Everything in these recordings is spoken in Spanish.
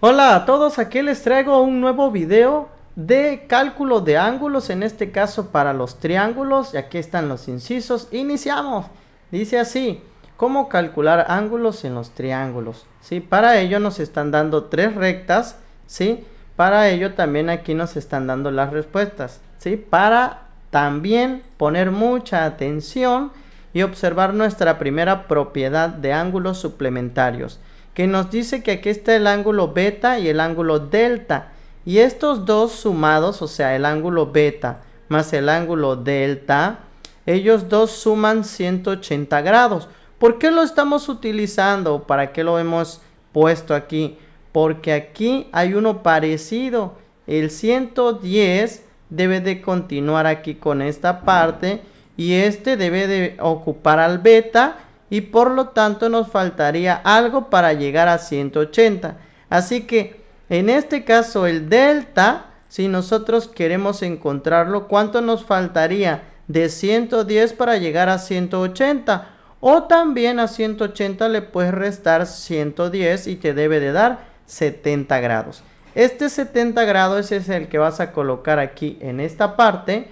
Hola a todos, aquí les traigo un nuevo video de cálculo de ángulos, en este caso para los triángulos, y aquí están los incisos. Iniciamos. Dice así, ¿cómo calcular ángulos en los triángulos? ¿Sí? Para ello nos están dando tres rectas, ¿sí? Para ello también aquí nos están dando las respuestas, ¿sí? Para también poner mucha atención y observar nuestra primera propiedad de ángulos suplementarios que nos dice que aquí está el ángulo beta y el ángulo delta. Y estos dos sumados, o sea, el ángulo beta más el ángulo delta, ellos dos suman 180 grados. ¿Por qué lo estamos utilizando? ¿Para qué lo hemos puesto aquí? Porque aquí hay uno parecido. El 110 debe de continuar aquí con esta parte y este debe de ocupar al beta y por lo tanto nos faltaría algo para llegar a 180. Así que en este caso el delta, si nosotros queremos encontrarlo, ¿cuánto nos faltaría? De 110 para llegar a 180. O también a 180 le puedes restar 110 y te debe de dar 70 grados. Este 70 grados es el que vas a colocar aquí en esta parte.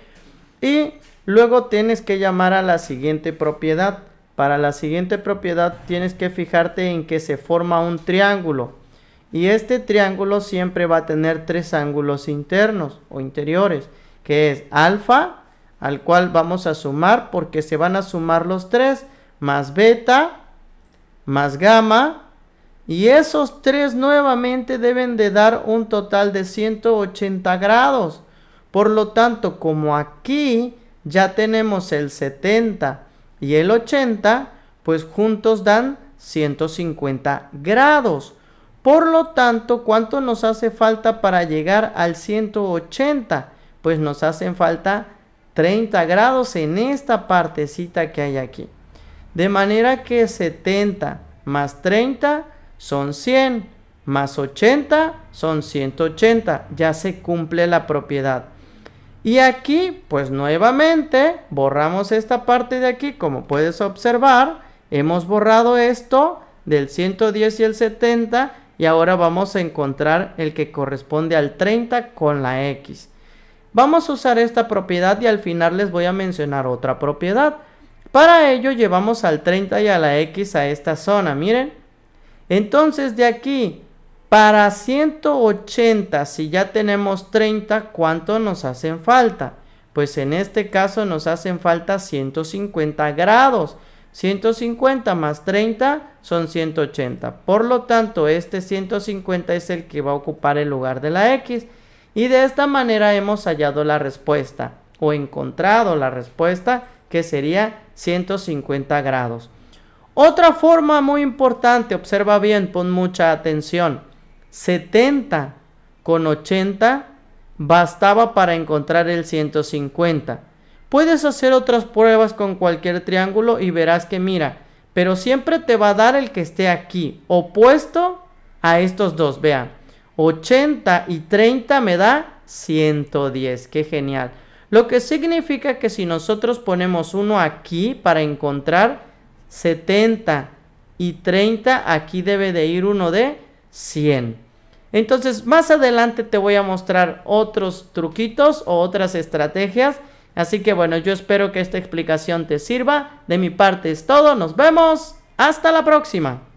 Y luego tienes que llamar a la siguiente propiedad. Para la siguiente propiedad tienes que fijarte en que se forma un triángulo. Y este triángulo siempre va a tener tres ángulos internos o interiores, que es alfa, al cual vamos a sumar porque se van a sumar los tres, más beta, más gamma, y esos tres nuevamente deben de dar un total de 180 grados. Por lo tanto, como aquí ya tenemos el 70 y el 80, pues juntos dan 150 grados. Por lo tanto, ¿cuánto nos hace falta para llegar al 180? Pues nos hacen falta 30 grados en esta partecita que hay aquí. De manera que 70 más 30 son 100, más 80 son 180. Ya se cumple la propiedad. Y aquí, pues nuevamente, borramos esta parte de aquí, como puedes observar, hemos borrado esto del 110 y el 70 y ahora vamos a encontrar el que corresponde al 30 con la X. Vamos a usar esta propiedad y al final les voy a mencionar otra propiedad. Para ello llevamos al 30 y a la X a esta zona, miren. Entonces de aquí para 180, si ya tenemos 30, ¿cuánto nos hacen falta? Pues en este caso nos hacen falta 150 grados. 150 más 30 son 180. Por lo tanto, este 150 es el que va a ocupar el lugar de la X. Y de esta manera hemos hallado la respuesta o encontrado la respuesta que sería 150 grados. Otra forma muy importante, observa bien, pon mucha atención. 70 con 80 bastaba para encontrar el 150. Puedes hacer otras pruebas con cualquier triángulo y verás que mira, pero siempre te va a dar el que esté aquí, opuesto a estos dos, vean. 80 y 30 me da 110, qué genial. Lo que significa que si nosotros ponemos uno aquí para encontrar 70 y 30, aquí debe de ir uno de 100. Entonces, más adelante te voy a mostrar otros truquitos o otras estrategias. Así que bueno, yo espero que esta explicación te sirva. De mi parte es todo. Nos vemos. Hasta la próxima.